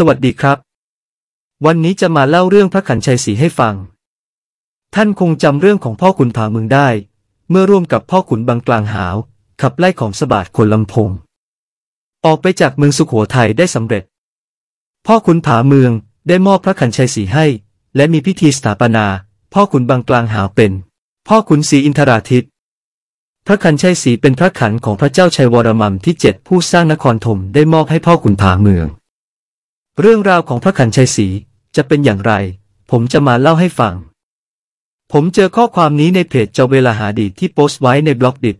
สวัสดีครับ วันนี้จะมาเล่าเรื่องพระขันชัยศรีให้ฟัง ท่านคงจำเรื่องของพ่อขุนผาเมืองได้ เมื่อร่วมกับพ่อขุนบางกลางหาว ขับไล่ของสบาดคนลำพง ออกไปจากเมืองสุขโขทัยได้สำเร็จ พ่อขุนผาเมืองได้มอบพระขันชัยศรีให้ และมีพิธีสถาปนาพ่อขุนบางกลางหาวเป็นพ่อขุนศรีอินทราทิตพระขันชัยศรีเป็นพระขันของพระเจ้าชัยวรมันที่เจ็ดผู้สร้างนครธมได้มอบให้พ่อขุนผาเมืองเรื่องราวของพระขันชัยศรีจะเป็นอย่างไร ผมจะมาเล่าให้ฟัง ผมเจอข้อความนี้ในเพจเจ้าเวลาหาดีที่โพสต์ไว้ในบล็อกดิบ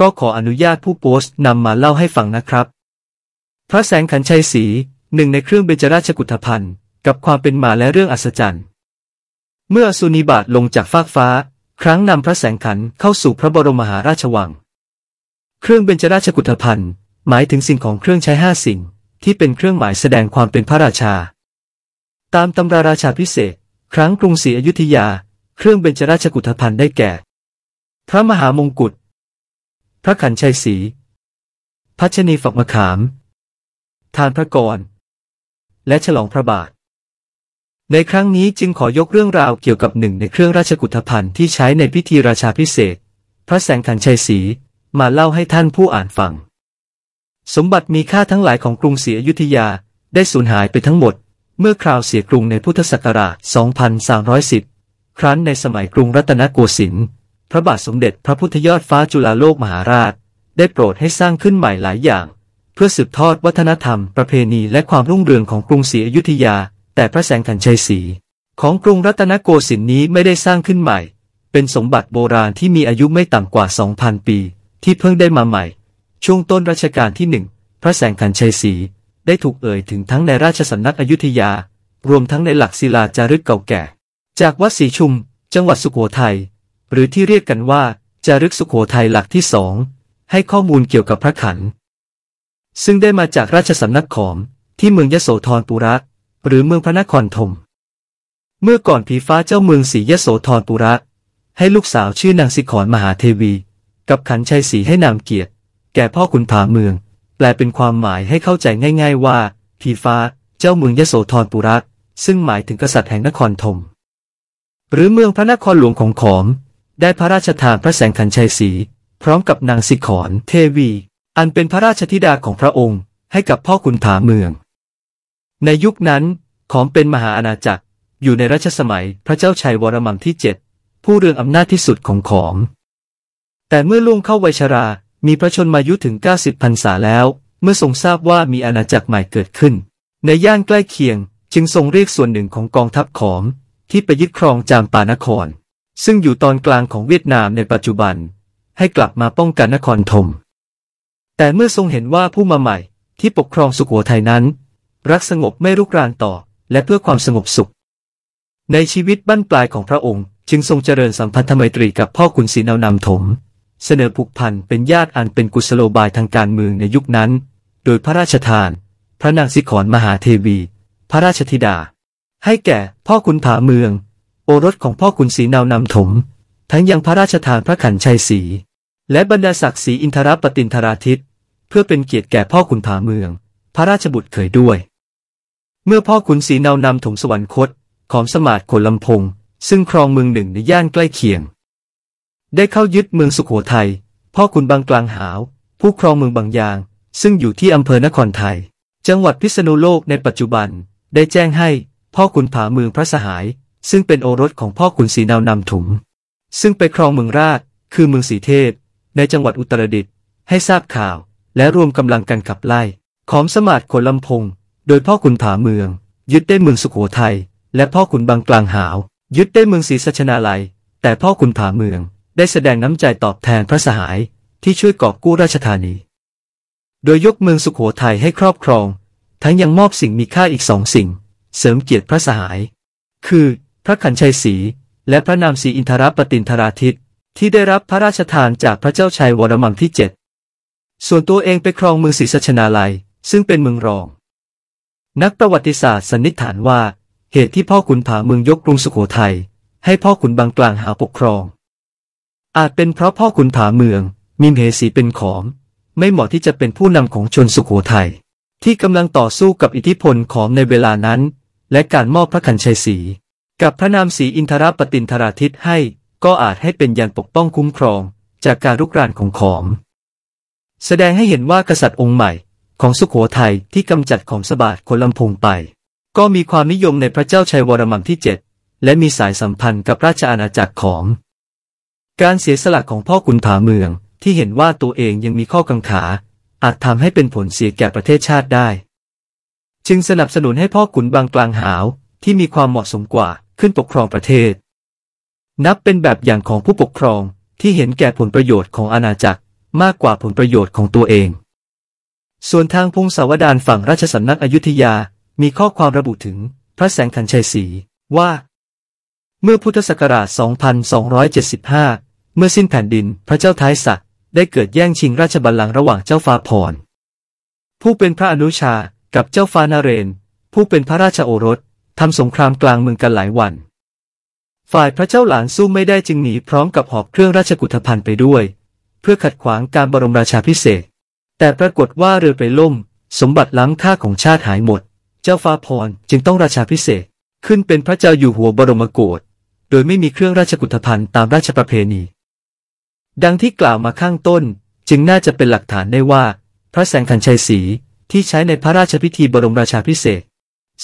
ก็ขออนุญาตผู้โพสต์นำมาเล่าให้ฟังนะครับ พระแสงขันชัยศรีหนึ่งในเครื่องเบญจราชกุฏพันธ์กับความเป็นมาและเรื่องอัศจรรย์ เมื่อสุนิบาตลงจากฟากฟ้า ครั้งนำพระแสงขันเข้าสู่พระบรมมหาราชวัง เครื่องเบญจราชกุฏพันธ์หมายถึงสิ่งของเครื่องใช้ห้าสิ่งที่เป็นเครื่องหมายแสดงความเป็นพระราชา ตามตำราราชาพิเศษครั้งกรุงศรีอยุธยา เครื่องเบญจราชกุธภัณฑ์ได้แก่ พระมหามงกุฎพระขันชัยศรีพัชนีฝักมะขาม ทานพระกร และฉลองพระบาท ในครั้งนี้จึงขอยกเรื่องราวเกี่ยวกับหนึ่งในเครื่องราชกุธภัณฑ์ที่ใช้ในพิธีราชาพิเศษ พระแสงขันชัยศรีมาเล่าให้ท่านผู้อ่านฟังสมบัติมีค่าทั้งหลายของกรุงศรีอยุธยา ได้สูญหายไปทั้งหมด เมื่อคราวเสียกรุงในพุทธศักราช2310 ครั้นในสมัยกรุงรัตนโกสินทร์พระบาทสมเด็จพระพุทธยอดฟ้าจุฬาโลกมหาราช ได้โปรดให้สร้างขึ้นใหม่หลายอย่าง เพื่อสืบทอดวัฒนธรรมประเพณีและความรุ่งเรืองของกรุงศรีอยุธยา แต่พระแสงขันชัยศรีของกรุงรัตนโกสินทร์นี้ไม่ได้สร้างขึ้นใหม่ เป็นสมบัติโบราณที่มีอายุไม่ต่ำกว่า 2,000 ปี ที่เพิ่งได้มาใหม่ช่วงต้นรัชกาลที่หนึ่งพระแสงขันชัยศรีได้ถูกเอ่ยถึงทั้งในราชสำนักอยุธยารวมทั้งในหลักศิลาจารึกเก่าแก่ จากวัดศรีชุม จังหวัดสุโขทัย หรือที่เรียกกันว่า จารึกสุโขทัยหลักที่สอง ให้ข้อมูลเกี่ยวกับพระขัน ซึ่งได้มาจากราชสำนักขอมที่เมืองยโสธรปุระหรือเมืองพระนครธมเมื่อก่อนผีฟ้าเจ้าเมืองศรียโสธรปุระให้ลูกสาวชื่อนางสิขรมหาเทวี กับขันชัยศรีให้นามเกียรติแก่พ่อขุนผาเมือง แปลเป็นความหมายให้เข้าใจง่ายๆว่าทีฟ้าเจ้าเมืองยโสธรปุระซึ่งหมายถึงกษัตริย์แห่งนครธมหรือเมืองพระนครหลวงของขอม ได้พระราชทานพระแสงขันชัยสี พร้อมกับนางสิขอนเทวี อันเป็นพระราชธิดาของพระองค์ ให้กับพ่อขุนผาเมือง ในยุคนั้น ขอมเป็นมหาอาณาจักรอยู่ในรัชสมัยพระเจ้าชัยวรมันที่เจ็ดผู้เรืองอำนาจที่สุดของขอมแต่เมื่อล่วงเข้าวัยชรามีพระชนมายุถึง 90พรรษาแล้ว เมื่อทรงทราบว่ามีอาณาจักรใหม่เกิดขึ้น ในย่านใกล้เคียง จึงทรงเรียกส่วนหนึ่งของกองทัพขอมที่ไปยึดครองจามปานคร ซึ่งอยู่ตอนกลางของเวียดนามในปัจจุบัน ให้กลับมาป้องกันนครธมแต่เมื่อทรงเห็นว่าผู้มาใหม่ ที่ปกครองสุขโขทัยนั้น รักสงบไม่รุกรานต่อ และเพื่อความสงบสุข ในชีวิตบั้นปลายของพระองค์ จึงทรงเจริญสัมพันธไมตรีกับพ่อขุนศรีนาวนำถมเสนอผูกพันเป็นญาติอันเป็นกุศโลบายทางการเมืองในยุคนั้น โดยพระราชทาน พระนางสิขรมหาเทวี พระราชธิดา ให้แก่พ่อคุณผาเมือง โอรสของพ่อคุณศรีนาวนำถม ทั้งยังพระราชทานพระขันชัยศรีและบรรดาศักดิ์ศรีอินทรปตินทราทิตเพื่อเป็นเกียรติแก่พ่อคุณผาเมือง พระราชบุตรเขยด้วย เมื่อพ่อคุณศรีนาวนำถมสวรรคต ของสมาร์ทโคลำพงซึ่งครองเมืองหนึ่งในย่านใกล้เคียงได้เข้ายึดเมืองสุขโขทัย พ่อขุนบางกลางหาว ผู้ครองเมืองบางยาง ซึ่งอยู่ที่อำเภอนครไทย จังหวัดพิษณุโลกในปัจจุบัน ได้แจ้งให้ พ่อขุนผาเมืองพระสหาย ซึ่งเป็นโอรสของพ่อขุนศรีนาวนำถุงซึ่งไปครองเมืองราช คือเมืองสีเทพในจังหวัดอุตรดิตถ์ให้ทราบข่าว และรวมกำลังกันขับไล่ ของสมาร์ทขนลำพงโดยพ่อขุนผาเมือง ยึดได้เมืองสุขโขทัยและพ่อขุนบางกลางหาวยึดได้เมืองศรีสัชนาลัย แต่พ่อขุนผาเมืองได้แสดงน้ำใจตอบแทนพระสหาย ที่ช่วยกอบกู้ราชธานี โดยยกเมืองสุขโขทัยให้ครอบครอง ทั้งยังมอบสิ่งมีค่าอีกสองสิ่ง เสริมเกียรติพระสหาย คือพระขันชัยศรีและพระนามศรีอินทรปตินทราทิตที่ได้รับพระราชทานจากพระเจ้าชัยวรมังที่เจ็ดส่วนตัวเองไปครองเมืองศรีสัชนาลัย ซึ่งเป็นเมืองรอง นักประวัติศาสตร์สันนิษฐานว่าเหตุที่พ่อขุนผาเมืองยกกรุงสุขโขทัย ให้พ่อขุนบางกลางหาปกครองอาจเป็นเพราะพ่อขุนผาเมืองมีเหสีเป็นของไม่เหมาะที่จะเป็นผู้นำของชนสุขโขทัย ที่กำลังต่อสู้กับอิทธิพลของในเวลานั้น และการมอบพระขันชัยศรีกับพระนามศรีอินทรปตินทราทิตให้ก็อาจให้เป็นยันปกป้องคุ้มครองจากการลุกรานของขอม แสดงให้เห็นว่ากษัตริย์องค์ใหม่ ของสุขโขทัยที่กำจัดของสบาดคนลำพงไป ก็มีความนิยมในพระเจ้าชัยวรมันที่7และมีสายสัมพันธ์กับราชอาณาจักรของการเสียสละของพ่อขุนผาเมืองที่เห็นว่าตัวเองยังมีข้อกังขาอาจทำให้เป็นผลเสียแก่ประเทศชาติได้ จึงสนับสนุนให้พ่อขุนบางกลางหาวที่มีความเหมาะสมกว่าขึ้นปกครองประเทศ นับเป็นแบบอย่างของผู้ปกครองที่เห็นแก่ผลประโยชน์ของอาณาจักรมากกว่าผลประโยชน์ของตัวเอง ส่วนทางพงศาวดารฝั่งราชสำนักอยุธยามีข้อความระบุถึงพระแสงขันชัยศรีว่าเมื่อพุทธศักราช2275เมื่อสิ้นแผ่นดินพระเจ้าท้ายสักได้เกิดแย่งชิงราชบัลลังก์ระหว่างเจ้าฟ้าพรผู้เป็นพระอนุชากับเจ้าฟ้านาเรนผู้เป็นพระราชโอรสทำสงครามกลางเมืองกันหลายวัน ฝ่ายพระเจ้าหลานสู้ไม่ได้จึงหนีพร้อมกับหอบเครื่องราชกุธภัณฑ์ไปด้วย เพื่อขัดขวางการบรมราชาพิเศษแต่ปรากฏว่าเรือไปล่ม สมบัติล้ำค่าของชาติหายหมด เจ้าฟ้าพรจึงต้องราชาพิเศษขึ้นเป็นพระเจ้าอยู่หัวบรมโกศโดยไม่มีเครื่องราชกุธภัณฑ์ตามราชประเพณีดังที่กล่าวมาข้างต้น จึงน่าจะเป็นหลักฐานได้ว่า พระแสงขันชัยสีที่ใช้ในพระราชพิธีบรมราชาพิเศษ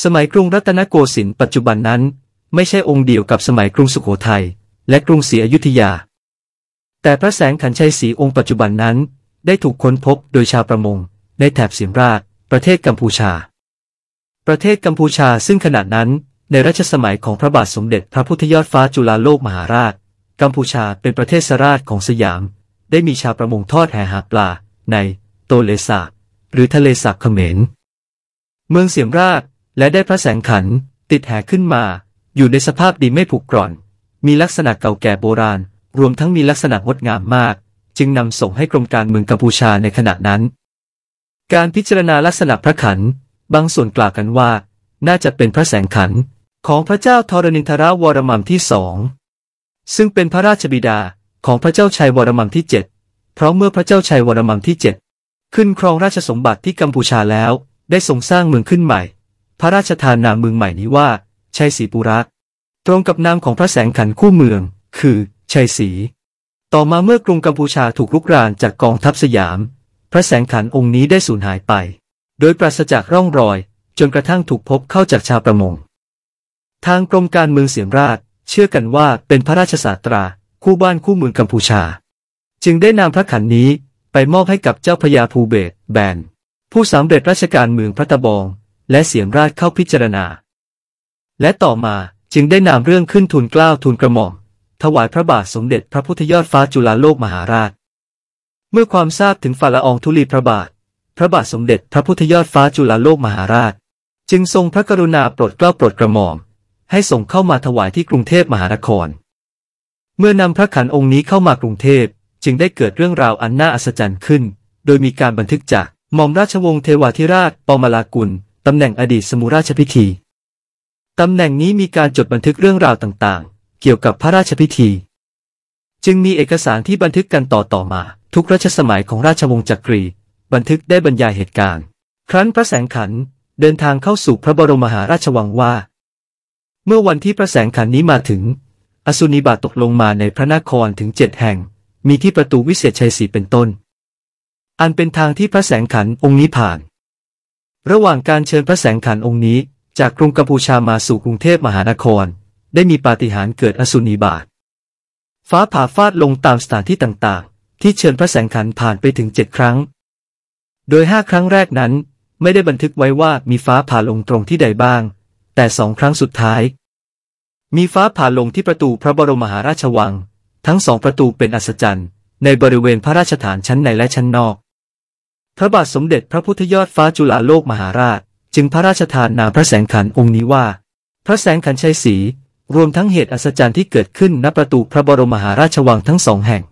สมัยกรุงรัตนโกสินทร์ปัจจุบันนั้น ไม่ใช่องค์เดียวกับสมัยกรุงสุขโขทัยและกรุงศรีอยุธยา แต่พระแสงขันชัยสีองค์ปัจจุบันนั้นได้ถูกค้นพบโดยชาวประมงในแถบสีมราชประเทศกัมพูชา ประเทศกัมพูชาซึ่งขณะนั้นในรัชสมัยของพระบาทสมเด็จพระพุทธยอดฟ้าจุฬาโลกมหาราชกัมพูชาเป็นประเทศสราชของสยาม ได้มีชาวประมงทอดแหหาปลาในโตเลสาหรือทะเลสาบเขมร เมืองเสียมราชและได้พระแสงขันติดแหขึ้นมา อยู่ในสภาพดีไม่ผุกร่อน มีลักษณะเก่าแก่โบราณ รวมทั้งมีลักษณะงดงามมาก จึงนำส่งให้กรมการเมืองกัมพูชาในขณะนั้น การพิจารณาลักษณะพระขัน บางส่วนกล่าวกันว่า น่าจะเป็นพระแสงขันของพระเจ้าทรนินทราวรมัมที่สองซึ่งเป็นพระราชบิดาของพระเจ้าชัยวรมังที่เจ็ดเพราะเมื่อพระเจ้าชัยวรมังที่เจ็ดขึ้นครองราชสมบัติที่กัมพูชาแล้วได้ทรงสร้างเมืองขึ้นใหม่ พระราชทานนามเมืองใหม่นี้ว่าชัยศรีปุระตรงกับนามของพระแสงขันคู่เมือง คือชัยศรีต่อมาเมื่อกรุงกัมพูชาถูกลุกรานจากกองทัพสยาม พระแสงขันองค์นี้ได้สูญหายไป โดยปราศจากร่องรอย จนกระทั่งถูกพบเข้าจากชาวประมงทางกรมการเมืองเสียมราชเชื่อกันว่าเป็นพระราชสาตราคู่บ้านคู่เมืองกัมพูชา จึงได้นำพระขันนี้ไปมอบให้กับเจ้าพญาภูเบศแบนผู้สำเร็จราชการเมืองพระตะบอง และเสียมราชเข้าพิจารณา และต่อมาจึงได้นำเรื่องขึ้นทูลกล้าวทูลกระหม่อมถวายพระบาทสมเด็จพระพุทธยอดฟ้าจุฬาโลกมหาราช เมื่อความทราบถึงฝ่าละอองธุลีพระบาท พระบาทสมเด็จพระพุทธยอดฟ้าจุฬาโลกมหาราช จึงทรงพระกรุณาโปรดเกล้าโปรดกระหม่อมให้ส่งเข้ามาถวายที่กรุงเทพมหานคร เมื่อนำพระขันองค์นี้เข้ามากรุงเทพ จึงได้เกิดเรื่องราวอันน่าอัศจรรย์ขึ้น โดยมีการบันทึกจาก หม่อมราชวงศ์เทวาธิราชปอมลากุลตำแหน่งอดีตสมุราชพิธี ตำแหน่งนี้มีการจดบันทึกเรื่องราวต่าง ๆ เกี่ยวกับพระราชพิธี จึงมีเอกสารที่บันทึกกันต่อต่อมา ทุกรัชสมัยของราชวงศ์จักรีบันทึกได้บรรยายเหตุการณ์ ครั้นพระแสงขัน เดินทางเข้าสู่พระบรมมหาราชวังว่าเมื่อวันที่พระแสงขันนี้มาถึง อสุนิบาตกลงมาในพระนครถึงเจ็ดแห่ง มีที่ประตูวิเศษชัยศรีเป็นต้น อันเป็นทางที่พระแสงขันองค์นี้ผ่าน ระหว่างการเชิญพระแสงขันองค์นี้จากกรุงกัมพูชามาสู่กรุงเทพมหานคร ได้มีปาฏิหาริย์เกิดอสุนิบาตฟ้าผ่าฟาดลงตามสถานที่ต่างๆ ที่เชิญพระแสงขันผ่านไปถึงเจ็ดครั้ง โดยห้าครั้งแรกนั้นไม่ได้บันทึกไว้ว่ามีฟ้าผ่าลงตรงที่ใดบ้างแต่สองครั้งสุดท้าย มีฟ้าผ่าลงที่ประตูพระบรมมหาราชวัง ทั้งสองประตูเป็นอัศจรรย์ ในบริเวณพระราชฐานชั้นในและชั้นนอกพระบาทสมเด็จพระพุทธยอดฟ้าจุฬาโลกมหาราช จึงพระราชทานนามพระแสงขันองค์นี้ว่า พระแสงขันชัยศรีรวมทั้งเหตุอัศจรรย์ที่เกิดขึ้นณประตูพระบรมหาราชวังทั้งสองแห่ง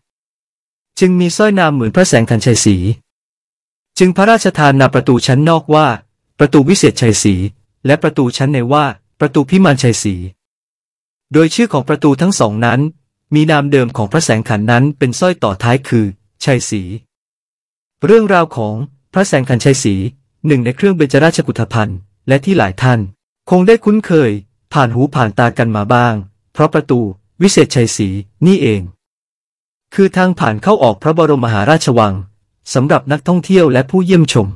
จึงมีสร้อยนามเหมือนพระแสงขันชัยศรีจึงพระราชทานนามประตูชั้นนอกว่า ประตูวิเศษชัยศรีและประตูชั้นในว่าประตูพิมานชัยศรี โดยชื่อของประตูทั้งสองนั้น มีนามเดิมของพระแสงขันนั้นเป็นสร้อยต่อท้ายคือชัยศรี เรื่องราวของพระแสงขันชัยศรีหนึ่งในเครื่องเบญจราชกุธภัณฑ์และที่หลายท่าน คงได้คุ้นเคย ผ่านหูผ่านตากันมาบ้าง เพราะประตูวิเศษชัยศรีนี่เอง คือทางผ่านเข้าออกพระบรมมหาราชวังสำหรับนักท่องเที่ยวและผู้เยี่ยมชม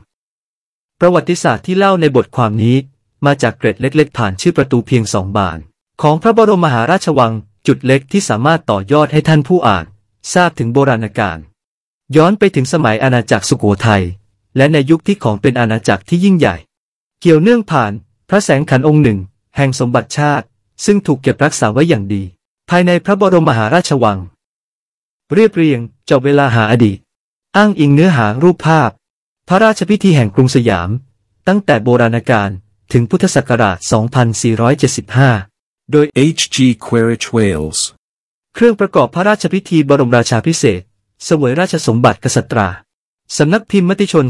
ประวัติศาสตร์ที่เล่าในบทความนี้มาจากเกร็ดเล็กๆผ่านชื่อประตูเพียงสองบาน ของพระบรมมหาราชวังจุดเล็กที่สามารถต่อยอดให้ท่านผู้อ่านทราบถึงโบราณกาลย้อนไปถึงสมัยอาณาจักรสุโขทัยและในยุคที่ของเป็นอาณาจักรที่ยิ่งใหญ่ เกี่ยวเนื่องผ่าน พระแสงขันองค์หนึ่ง แห่งสมบัติชาติ ซึ่งถูกเก็บรักษาไว้อย่างดี ภายในพระบรมมหาราชวัง เรียบเรียงจบเวลาหาอดีต อ้างอิงเนื้อหารูปภาพ พระราชพิธีแห่งกรุงสยาม ตั้งแต่โบราณกาลถึงพุทธศักราช 2475 โดย H.G. Quaritch Wales เครื่องประกอบพระราชพิธีบรมราชาพิเศษสวยราชสมบัติกษัตรา สำนักพิมพ์มติชน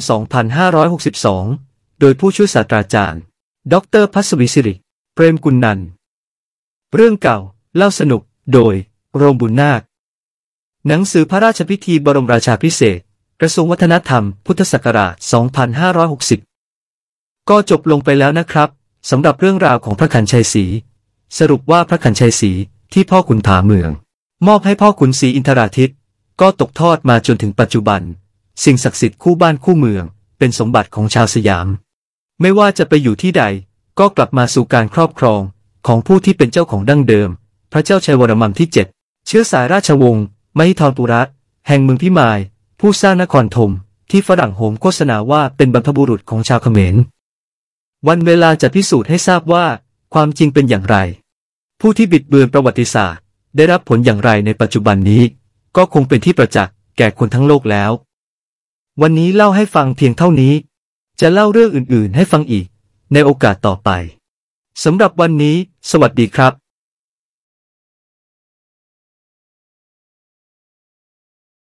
2562 โดยผู้ช่วยศาสตราจารย์ ดรพัศวิศิริเปรมกุลนัน เรื่องเก่า เล่าสนุก โดย โรมบุญนาค หนังสือพระราชพิธีบรมราชาพิเศษกระทรวงวัฒนธรรม พุทธศักราช 2560ก็จบลงไปแล้วนะครับสำหรับเรื่องราวของพระขันชัยศรีสรุปว่าพระขันชัยศรีที่พ่อขุนถาเมือง มอบให้พ่อขุนศรีอินทราทิตก็ตกทอดมาจนถึงปัจจุบัน สิ่งศักดิ์สิทธิ์คู่บ้านคู่เมือง เป็นสมบัติของชาวสยาม ไม่ว่าจะไปอยู่ที่ใด ก็กลับมาสู่การครอบครองของผู้ที่เป็นเจ้าของดั้งเดิม พระเจ้าชัยวรมันที่เจ็ดเชื้อสายราชวงศ์มหิธรปุระแห่งเมืองพิมาย ผู้สร้างนครธมที่ฝรั่งโหมโฆษณาว่าเป็นบรรพบุรุษของชาวเขมรวันเวลาจะพิสูจน์ให้ทราบว่าความจริงเป็นอย่างไร ผู้ที่บิดเบือนประวัติศาสตร์ ได้รับผลอย่างไรในปัจจุบันนี้ ก็คงเป็นที่ประจักษ์แก่คนทั้งโลกแล้ว วันนี้เล่าให้ฟังเพียงเท่านี้ จะเล่าเรื่องอื่นๆ ให้ฟังอีก ในโอกาสต่อไป สำหรับวันนี้ สวัสดีครับ